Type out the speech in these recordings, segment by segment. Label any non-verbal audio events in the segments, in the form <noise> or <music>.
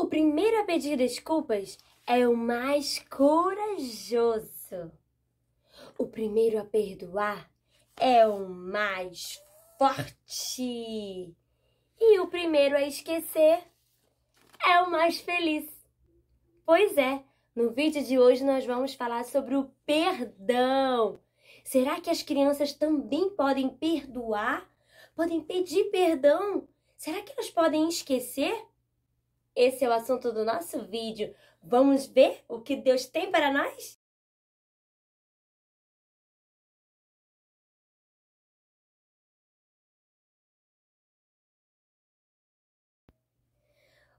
O primeiro a pedir desculpas é o mais corajoso. O primeiro a perdoar é o mais forte. E o primeiro a esquecer é o mais feliz. Pois é, no vídeo de hoje nós vamos falar sobre o perdão. Será que as crianças também podem perdoar? Podem pedir perdão? Será que elas podem esquecer? Esse é o assunto do nosso vídeo. Vamos ver o que Deus tem para nós?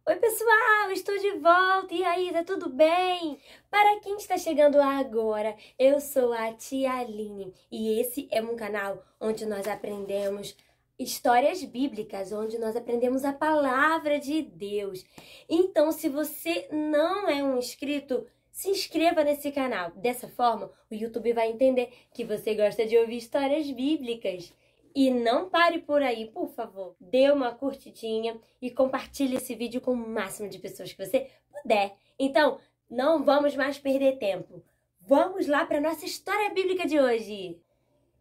Oi, pessoal, estou de volta. E aí, tá tudo bem? Para quem está chegando agora, eu sou a Tia Aline e esse é um canal onde nós aprendemos histórias bíblicas, onde nós aprendemos a palavra de Deus. Então, se você não é um inscrito, se inscreva nesse canal. Dessa forma, o YouTube vai entender que você gosta de ouvir histórias bíblicas. E não pare por aí, por favor. Dê uma curtidinha e compartilhe esse vídeo com o máximo de pessoas que você puder. Então, não vamos mais perder tempo. Vamos lá para nossa história bíblica de hoje.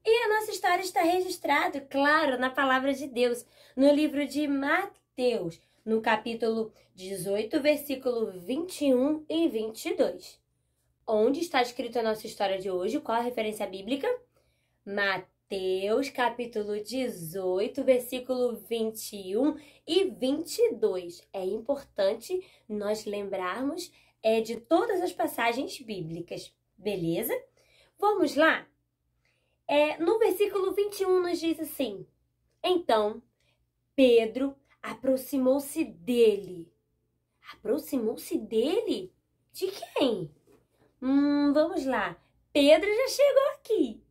E a nossa história está registrada, claro, na palavra de Deus, no livro de Mateus, no capítulo 18, versículo 21 e 22. Onde está escrito a nossa história de hoje? Qual a referência bíblica? Mateus, capítulo 18, versículo 21 e 22. É importante nós lembrarmos é, de todas as passagens bíblicas, beleza? Vamos lá? É, no versículo 21 nos diz assim: Então Pedro aproximou-se dele. Aproximou-se dele? De quem? Hum, vamos lá. Pedro já chegou aqui.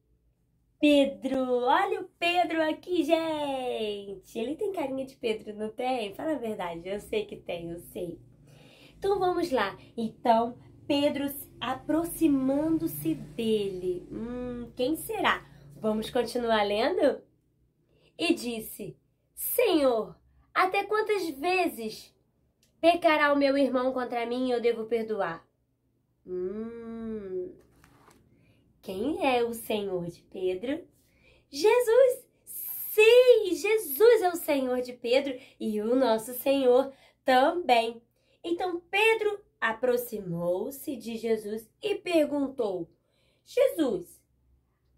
Pedro, olha o Pedro aqui, gente. Ele tem carinha de Pedro, não tem? Fala a verdade, eu sei que tem, eu sei. Então vamos lá. Então, Pedro aproximando-se dele. Hum, quem será? Vamos continuar lendo? E disse: Senhor, até quantas vezes pecará o meu irmão contra mim e eu devo perdoar? Hum. Quem é o Senhor de Pedro? Jesus! Sim, Jesus é o Senhor de Pedro e o nosso Senhor também. Então Pedro aproximou-se de Jesus e perguntou: Jesus,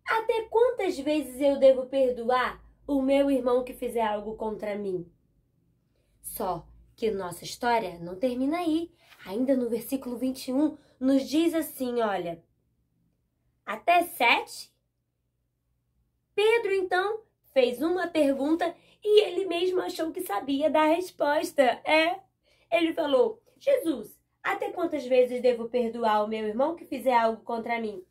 até quantas vezes eu devo perdoar o meu irmão que fizer algo contra mim? Só que nossa história não termina aí. Ainda no versículo 21, nos diz assim: olha, até sete. Pedro então fez uma pergunta e ele mesmo achou que sabia da resposta. É. Ele falou: Jesus, até quantas vezes devo perdoar o meu irmão que fizer algo contra mim?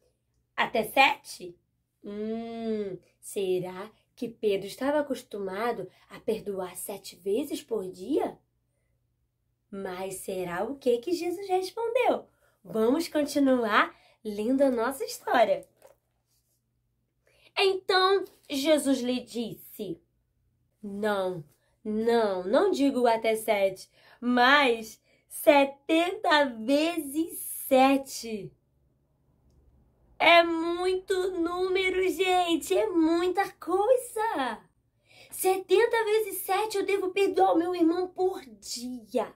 Até sete? Hum, será que Pedro estava acostumado a perdoar sete vezes por dia? Mas será o que que Jesus respondeu? Vamos continuar lendo a nossa história. Então Jesus lhe disse: Não, não, não digo até sete, mas setenta vezes sete. É muito número, gente. É muita coisa. 70 vezes 7 eu devo perdoar o meu irmão por dia.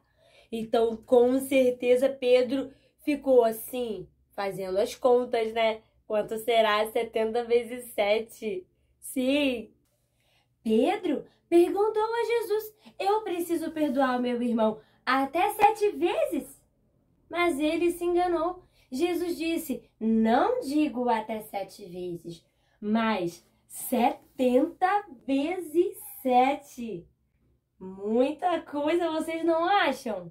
Então, com certeza, Pedro ficou assim, fazendo as contas, né? Quanto será 70 vezes 7? Sim. Pedro perguntou a Jesus: Eu preciso perdoar o meu irmão até sete vezes? Mas ele se enganou Jesus disse: Não digo até sete vezes, mas setenta vezes sete. Muita coisa vocês não acham?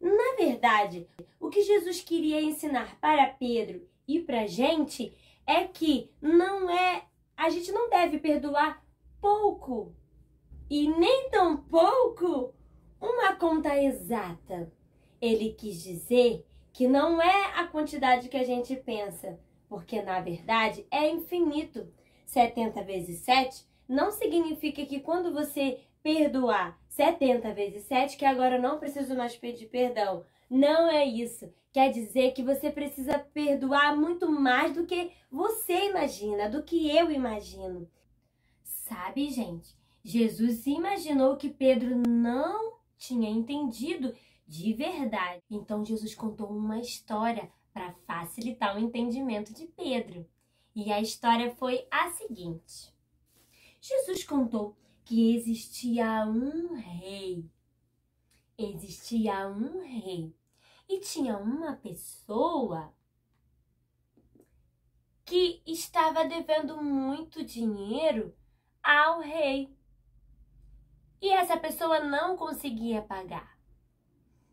Na verdade, o que Jesus queria ensinar para Pedro e para gente é que não é a gente não deve perdoar pouco e nem tão pouco uma conta exata. Ele quis dizer que não é a quantidade que a gente pensa, porque na verdade é infinito. 70 vezes 7 não significa que quando você perdoar 70 vezes 7, que agora eu não preciso mais pedir perdão. Não é isso. Quer dizer que você precisa perdoar muito mais do que você imagina, do que eu imagino. Sabe, gente, Jesus imaginou que Pedro não tinha entendido de verdade. Então Jesus contou uma história para facilitar o entendimento de Pedro. E a história foi a seguinte: Jesus contou que existia um rei. Existia um rei e tinha uma pessoa que estava devendo muito dinheiro ao rei. E essa pessoa não conseguia pagar.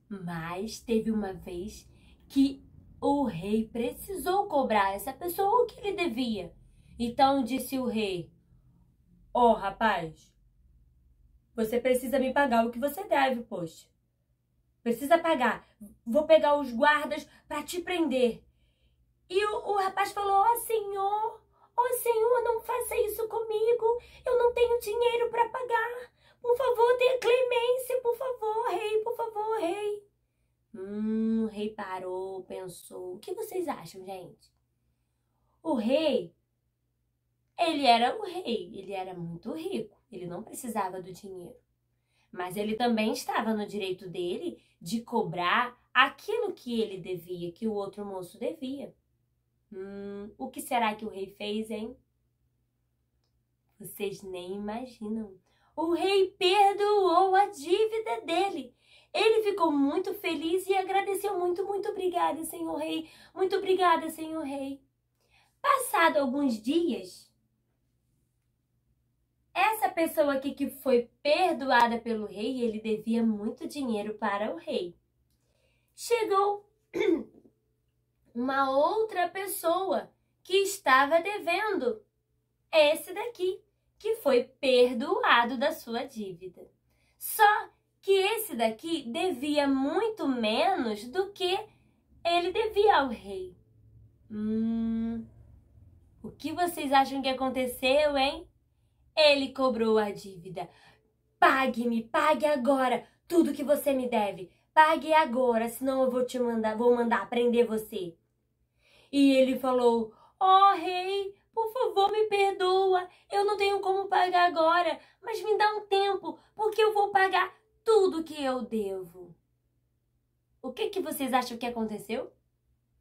Mas teve uma vez que o rei precisou cobrar essa pessoa o que ele devia. Então disse o rei: Ó oh, rapaz, você precisa me pagar o que você deve, poxa. Precisa pagar. Vou pegar os guardas para te prender. E o, o rapaz falou: Ó oh, senhor, ó oh, senhor, não faça isso comigo. Eu não tenho dinheiro para pagar. Por favor, tenha clemência rei. Hum, o rei parou, pensou. O que vocês acham, gente? O rei, ele era o rei, ele era muito rico, ele não precisava do dinheiro. Mas ele também estava no direito dele de cobrar aquilo que ele devia, que o outro moço devia. Hum, o que será que o rei fez, hein? Vocês nem imaginam. O rei perdoou a dívida dele. Ele ficou muito feliz e agradeceu muito, muito obrigada, senhor rei, muito obrigada, senhor rei. Passado alguns dias, essa pessoa aqui que foi perdoada pelo rei, ele devia muito dinheiro para o rei. Chegou <clears throat> uma outra pessoa que estava devendo, esse daqui, que foi perdoado da sua dívida. Só que esse daqui devia muito menos do que ele devia ao rei. Hum, o que vocês acham que aconteceu, hein? Ele cobrou a dívida. Pague-me, pague agora tudo que você me deve. Pague agora, senão eu vou te mandar, vou mandar prender você. E ele falou: "Ó oh, rei, por favor, me perdoa. Eu não tenho como pagar agora, mas me dá um tempo, porque eu vou pagar tudo que eu devo. O que, que vocês acham que aconteceu?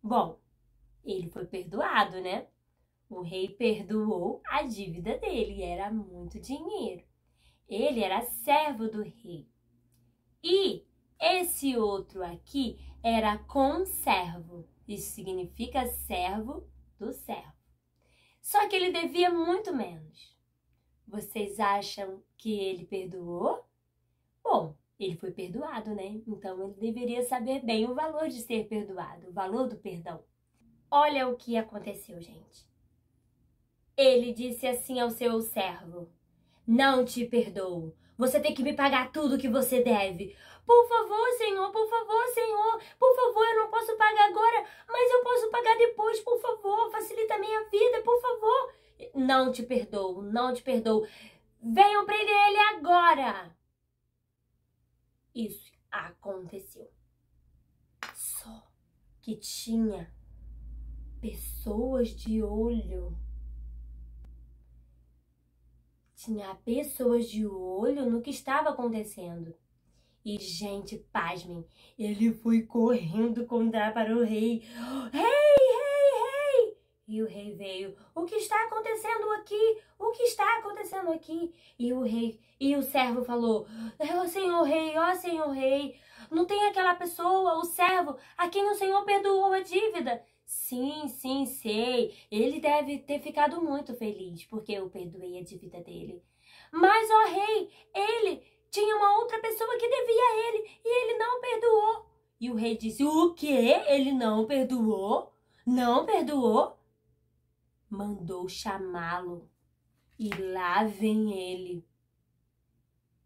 Bom, ele foi perdoado, né? O rei perdoou a dívida dele, era muito dinheiro. Ele era servo do rei. E esse outro aqui era conservo. Isso significa servo do servo. Só que ele devia muito menos. Vocês acham que ele perdoou? Bom, ele foi perdoado, né? Então ele deveria saber bem o valor de ser perdoado, o valor do perdão. Olha o que aconteceu, gente. Ele disse assim ao seu servo: Não te perdoo. Você tem que me pagar tudo que você deve. Por favor, Senhor, por favor, Senhor, por favor, eu não posso pagar agora, mas eu posso pagar depois, por favor, facilita a minha vida, por favor. Não te perdoo, não te perdoo. Venham prender ele agora isso aconteceu. Só que tinha pessoas de olho. Tinha pessoas de olho no que estava acontecendo. E, gente, pasmem, ele foi correndo contar para o rei. Rei, e o rei veio: O que está acontecendo aqui? O que está acontecendo aqui? E o rei e o servo falou: Ó senhor rei, ó senhor rei, não tem aquela pessoa, o servo, a quem o senhor perdoou a dívida? Sim, sim, sei. Ele deve ter ficado muito feliz porque eu perdoei a dívida dele. Mas, ó rei, ele tinha uma outra pessoa que devia a ele e ele não perdoou. E o rei disse: O quê? Ele não perdoou? Não perdoou? mandou chamá-lo. E lá vem ele.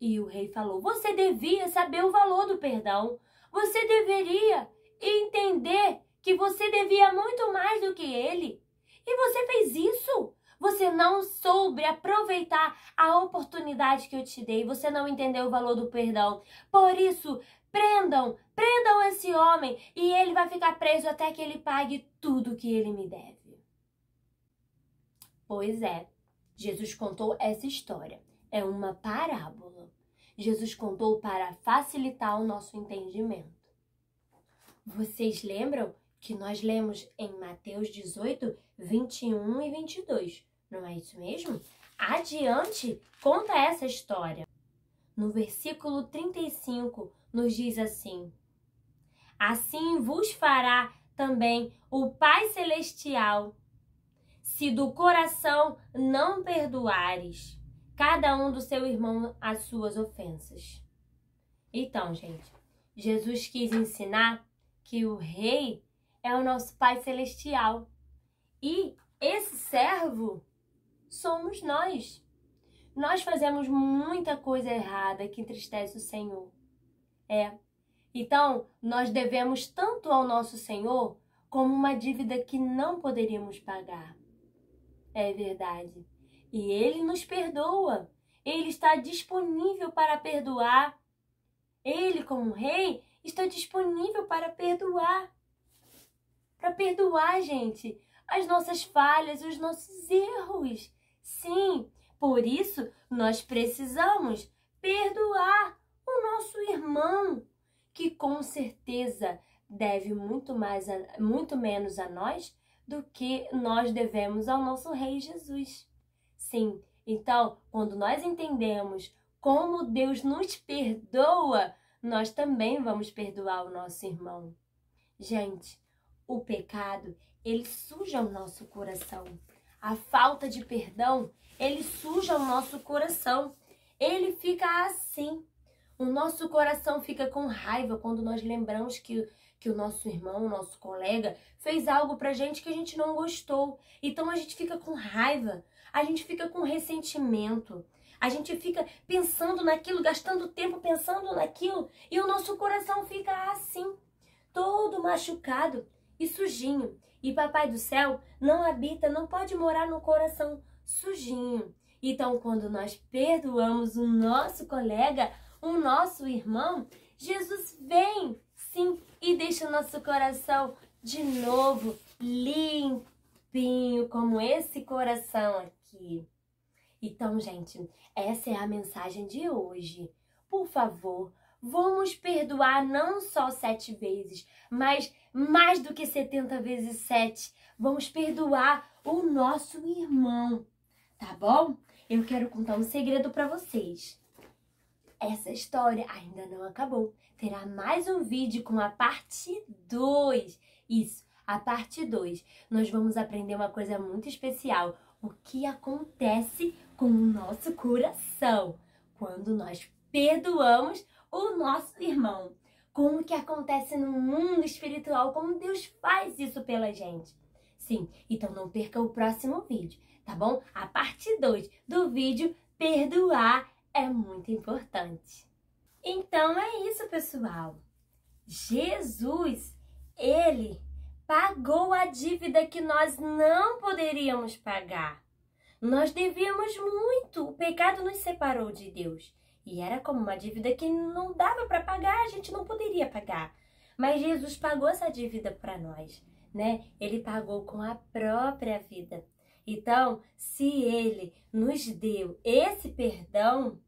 E o rei falou: Você devia saber o valor do perdão. Você deveria entender que você devia muito mais do que ele. E você fez isso. Você não soube aproveitar a oportunidade que eu te dei. Você não entendeu o valor do perdão. Por isso, prendam, prendam esse homem e ele vai ficar preso até que ele pague tudo que ele me deve. Pois é, Jesus contou essa história. É uma parábola. Jesus contou para facilitar o nosso entendimento. Vocês lembram que nós lemos em Mateus 18, 21 e 22, não é isso mesmo? Adiante, conta essa história. No versículo 35, nos diz assim: Assim vos fará também o Pai Celestial se do coração não perdoares cada um do seu irmão as suas ofensas. Então, gente, Jesus quis ensinar que o rei é o nosso Pai Celestial e esse servo somos nós. Nós fazemos muita coisa errada que entristece o Senhor. É. Então, nós devemos tanto ao nosso Senhor como uma dívida que não poderíamos pagar. É verdade. E Ele nos perdoa. Ele está disponível para perdoar. Ele, como Rei, está disponível para perdoar. Para perdoar, gente, as nossas falhas, os nossos erros. Sim, por isso nós precisamos perdoar o nosso irmão, que com certeza deve muito mais a, muito menos a nós do que nós devemos ao nosso Rei Jesus. Sim, então, quando nós entendemos como Deus nos perdoa, nós também vamos perdoar o nosso irmão. Gente, o pecado, ele suja o nosso coração. A falta de perdão, ele suja o nosso coração. Ele fica assim, o nosso coração fica com raiva quando nós lembramos que, que o nosso irmão, o nosso colega, fez algo pra gente que a gente não gostou. Então a gente fica com raiva, a gente fica com ressentimento, a gente fica pensando naquilo, gastando tempo pensando naquilo, e o nosso coração fica assim, todo machucado e sujinho. E Papai do Céu não habita, não pode morar no coração sujinho. Então, quando nós perdoamos o nosso colega, o nosso irmão, Jesus vem, sim, e deixa o nosso coração de novo limpinho, como esse coração aqui. Então, gente, essa é a mensagem de hoje. Por favor, vamos perdoar não só sete vezes, mas mais do que 70 vezes sete. Vamos perdoar o nosso irmão, tá bom? Eu quero contar um segredo para vocês. Essa história ainda não acabou. Terá mais um vídeo com a parte 2. Isso, a parte 2. Nós vamos aprender uma coisa muito especial. O que acontece com o nosso coração quando nós perdoamos o nosso irmão. Como que acontece no mundo espiritual, como Deus faz isso pela gente. Sim, então não perca o próximo vídeo, tá bom? A parte 2 do vídeo Perdoar é muito importante. Então é isso, pessoal. Jesus, ele pagou a dívida que nós não poderíamos pagar. Nós devíamos muito. O pecado nos separou de Deus. E era como uma dívida que não dava para pagar, a gente não poderia pagar. Mas Jesus pagou essa dívida para nós, né? Ele pagou com a própria vida. Então, se ele nos deu esse perdão,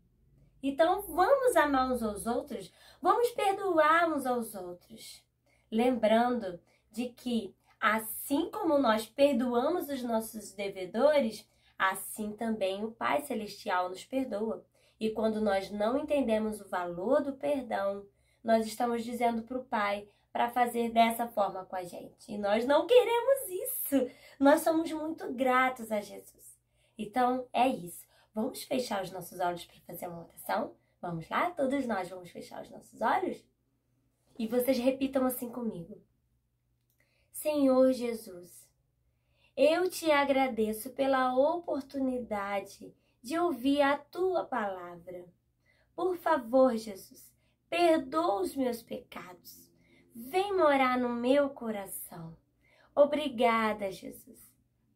então, vamos amar uns aos outros, vamos perdoar uns aos outros. Lembrando de que, assim como nós perdoamos os nossos devedores, assim também o Pai Celestial nos perdoa. E quando nós não entendemos o valor do perdão, nós estamos dizendo para o Pai para fazer dessa forma com a gente. E nós não queremos isso. Nós somos muito gratos a Jesus. Então, é isso. Vamos fechar os nossos olhos para fazer uma oração? Vamos lá? Todos nós vamos fechar os nossos olhos? E vocês repitam assim comigo: Senhor Jesus, eu te agradeço pela oportunidade de ouvir a tua palavra. Por favor, Jesus, perdoa os meus pecados. Vem morar no meu coração. Obrigada, Jesus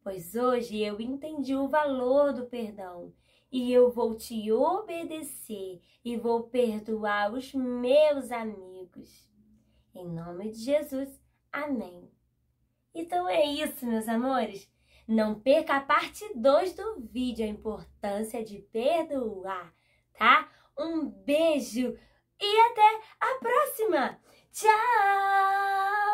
pois hoje eu entendi o valor do perdão e eu vou te obedecer e vou perdoar os meus amigos. Em nome de Jesus, amém. Então é isso, meus amores. Não perca a parte 2 do vídeo, a importância de perdoar, tá? Um beijo e até a próxima! Tchau!